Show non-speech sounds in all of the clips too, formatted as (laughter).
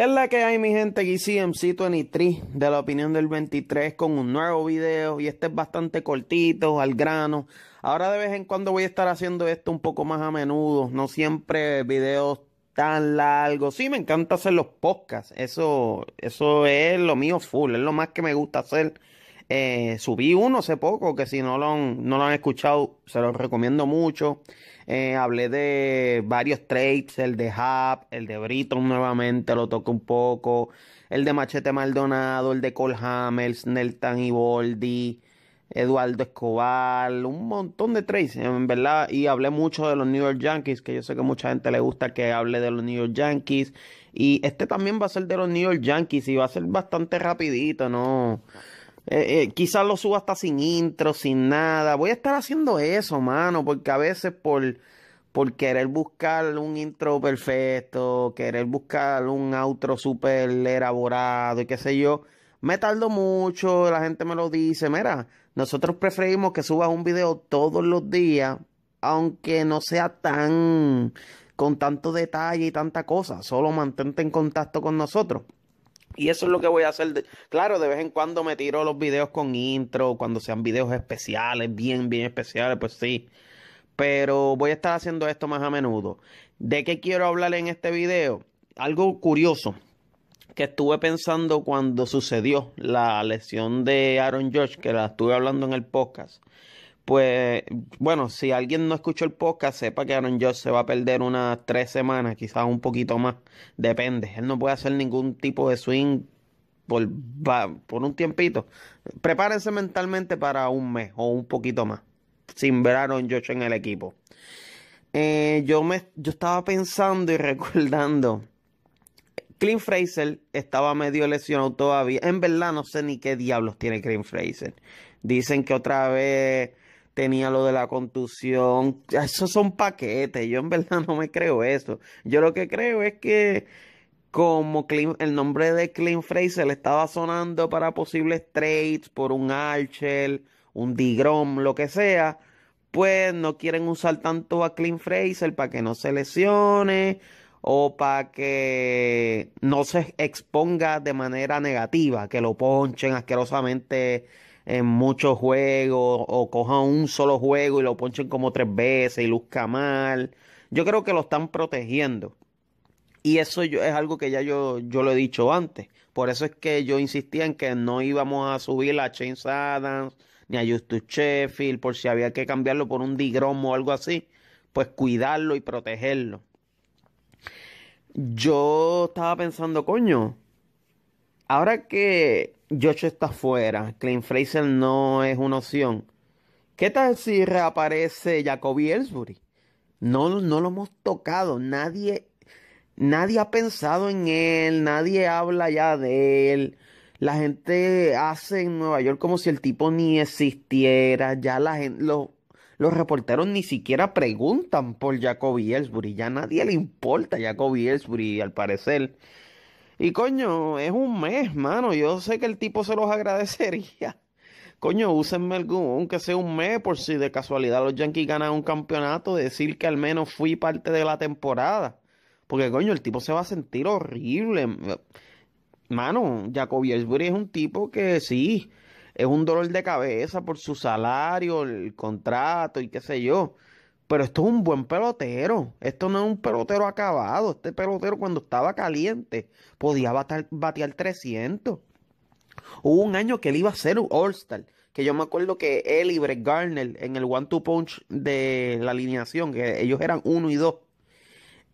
Es la que hay mi gente aquí en 23 de la opinión del 23 con un nuevo video y este es bastante cortito, al grano. Ahora de vez en cuando voy a estar haciendo esto un poco más a menudo, no siempre videos tan largos. Sí, me encanta hacer los podcasts, eso, eso es lo mío full, es lo más que me gusta hacer eh, subí uno hace poco, que si no lo han, no lo han escuchado, se los recomiendo mucho. Eh, hablé de varios trades, el de Hub, el de Britton nuevamente, lo toqué un poco, el de Machete Maldonado, el de Cole Hamels, Neltan Iboldi, Eduardo Escobar, un montón de trades, en verdad, y hablé mucho de los New York Yankees, que yo sé que mucha gente le gusta que hable de los New York Yankees, y este también va a ser de los New York Yankees, y va a ser bastante rapidito, ¿no? Eh, eh, quizás lo suba hasta sin intro, sin nada. Voy a estar haciendo eso, mano, porque a veces por, por querer buscar un intro perfecto, querer buscar un outro súper elaborado y qué sé yo, me tardo mucho, la gente me lo dice. Mira, nosotros preferimos que subas un video todos los días, aunque no sea tan con tanto detalle y tanta cosa. Solo mantente en contacto con nosotros. Y eso es lo que voy a hacer. Claro, de vez en cuando me tiro los videos con intro, cuando sean videos especiales, bien, bien especiales, pues sí. Pero voy a estar haciendo esto más a menudo. ¿De qué quiero hablar en este video? Algo curioso que estuve pensando cuando sucedió la lesión de Aaron George, que la estuve hablando en el podcast pues bueno, si alguien no escuchó el podcast, sepa que Aaron Josh se va a perder unas tres semanas, quizás un poquito más, depende. Él no puede hacer ningún tipo de swing por, por un tiempito. Prepárense mentalmente para un mes o un poquito más, sin ver a Aaron Josh en el equipo. Eh, yo, me, yo estaba pensando y (laughs) recordando. Clint Fraser estaba medio lesionado todavía. En verdad no sé ni qué diablos tiene Clint Fraser. Dicen que otra vez tenía lo de la contusión. Esos son paquetes. Yo en verdad no me creo eso. Yo lo que creo es que como el nombre de Clean Fraser le estaba sonando para posibles trades por un Archer, un Digrom, lo que sea, pues no quieren usar tanto a Clean Fraser para que no se lesione o para que no se exponga de manera negativa, que lo ponchen asquerosamente en muchos juegos o cojan un solo juego y lo ponchen como tres veces y luzca mal. Yo creo que lo están protegiendo. Y eso yo, es algo que ya yo, yo lo he dicho antes. Por eso es que yo insistía en que no íbamos a subir a Chains Adams ni a Justus Sheffield por si había que cambiarlo por un digromo o algo así. Pues cuidarlo y protegerlo. Yo estaba pensando, coño, Ahora que Josh está fuera, Clint Fraser no es una opción. ¿Qué tal si reaparece Jacoby Ellsbury? No, no lo hemos tocado. Nadie, nadie ha pensado en él. Nadie habla ya de él. La gente hace en Nueva York como si el tipo ni existiera. Ya la gente, los, reporteros ni siquiera preguntan por Jacoby Ellsbury. Ya nadie le importa Jacoby Ellsbury, al parecer. Y coño, es un mes, mano. Yo sé que el tipo se los agradecería. (laughs) Coño, úsenme algún, aunque sea un mes, por si de casualidad los Yankees ganan un campeonato, decir que al menos fui parte de la temporada. Porque coño, el tipo se va a sentir horrible. Mano, Jacoby es un tipo que sí, es un dolor de cabeza por su salario, el contrato y qué sé yo. Pero esto es un buen pelotero. Esto no es un pelotero acabado. Este pelotero cuando estaba caliente podía batear 300. Hubo un año que él iba a ser un All-Star. Que yo me acuerdo que él y Brett Garner en el one-two punch de la alineación, que ellos eran uno y dos.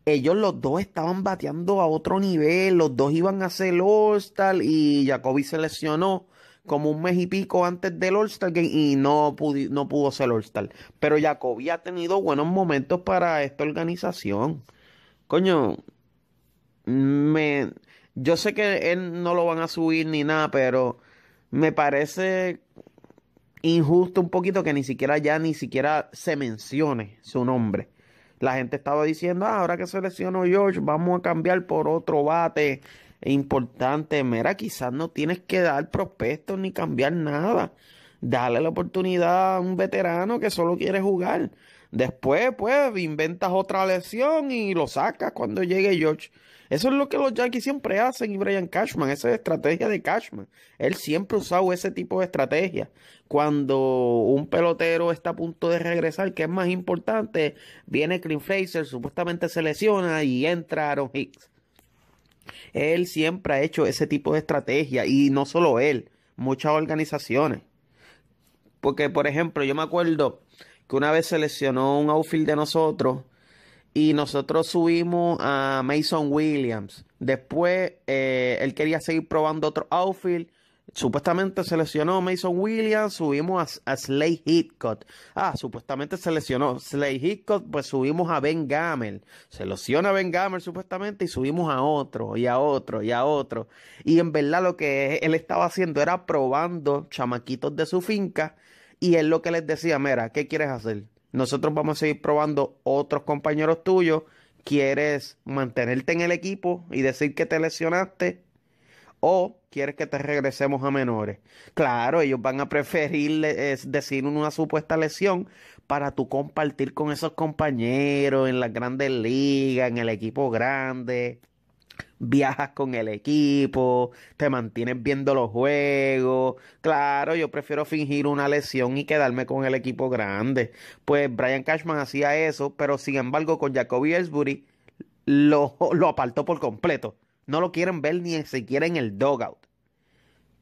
Ellos los dos estaban bateando a otro nivel. Los dos iban a ser All-Star y Jacoby se lesionó como un mes y pico antes del All-Star Game y no, pudo, no pudo ser All-Star. Pero Jacoby ha tenido buenos momentos para esta organización. Coño, yo sé que él no lo van a subir ni nada, pero me parece injusto un poquito que ni siquiera ya ni siquiera se mencione su nombre. La gente estaba diciendo, ah, ahora que selecciono George, vamos a cambiar por otro bate importante. Mera. quizás no tienes que dar prospectos ni cambiar nada. Dale la oportunidad a un veterano que solo quiere jugar. Después, pues, inventas otra lesión y lo sacas cuando llegue George. Eso es lo que los Yankees siempre hacen y Brian Cashman, esa es estrategia de Cashman. Él siempre ha usado ese tipo de estrategia. Cuando un pelotero está a punto de regresar, que es más importante, viene Clint Fraser, supuestamente se lesiona y entra Aaron Hicks. Él siempre ha hecho ese tipo de estrategia y no solo él, muchas organizaciones. Porque, por ejemplo, yo me acuerdo que una vez seleccionó un outfield de nosotros y nosotros subimos a Mason Williams. Después eh, él quería seguir probando otro outfield Supuestamente se lesionó Mason Williams, subimos a, Slade Slay Ah, supuestamente se lesionó Slay Hitcott, pues subimos a Ben Gamel. Se lesiona Ben Gamer supuestamente y subimos a otro y a otro y a otro. Y en verdad lo que él estaba haciendo era probando chamaquitos de su finca y él lo que les decía, mira, ¿qué quieres hacer? Nosotros vamos a seguir probando otros compañeros tuyos. ¿Quieres mantenerte en el equipo y decir que te lesionaste? O quieres que te regresemos a menores. Claro, ellos van a preferir decir una supuesta lesión para tú compartir con esos compañeros en las grandes ligas, en el equipo grande. Viajas con el equipo, te mantienes viendo los juegos. Claro, yo prefiero fingir una lesión y quedarme con el equipo grande. Pues Brian Cashman hacía eso, pero sin embargo con Jacoby Ellsbury lo, lo apartó por completo. No lo quieren ver ni siquiera en el dogout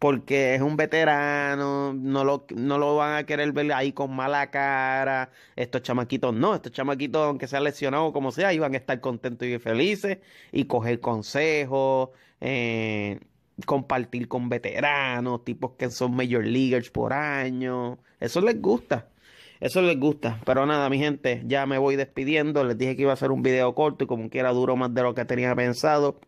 porque es un veterano, no lo, no lo van a querer ver ahí con mala cara. Estos chamaquitos no, estos chamaquitos, aunque sean lesionado como sea, iban a estar contentos y felices y coger consejos, eh, compartir con veteranos, tipos que son major leaguers por año. Eso les gusta. Eso les gusta. Pero nada, mi gente, ya me voy despidiendo. Les dije que iba a hacer un video corto y como quiera duro más de lo que tenía pensado.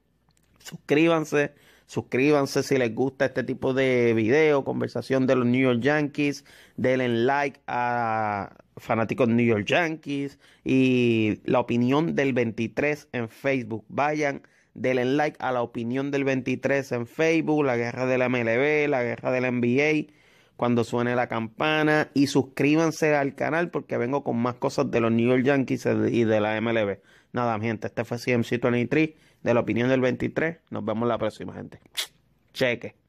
Suscríbanse Suscríbanse si les gusta este tipo de video, conversación de los New York Yankees. Denle like a fanáticos New York Yankees y la opinión del 23 en Facebook. Vayan, denle like a la opinión del 23 en Facebook, la guerra de la MLB, la guerra de la NBA cuando suene la campana y suscríbanse al canal porque vengo con más cosas de los New York Yankees y de la MLB. Nada, gente, este fue CMC23 de la opinión del 23. Nos vemos la próxima, gente. Cheque.